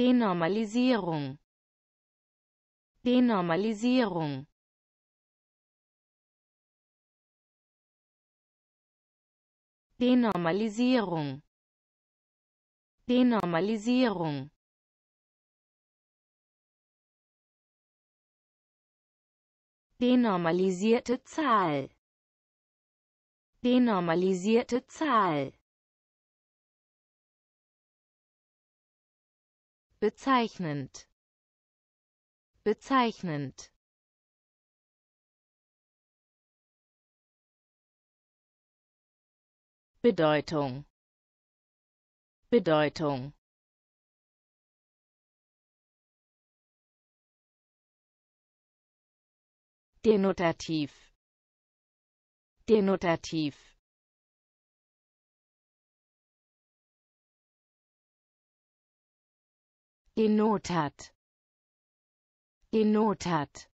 Denormalisierung Denormalisierung Denormalisierung Denormalisierung Denormalisierte Zahl Denormalisierte Zahl bezeichnend bezeichnend Bedeutung Bedeutung Denotativ Denotativ Genotat. Genotat.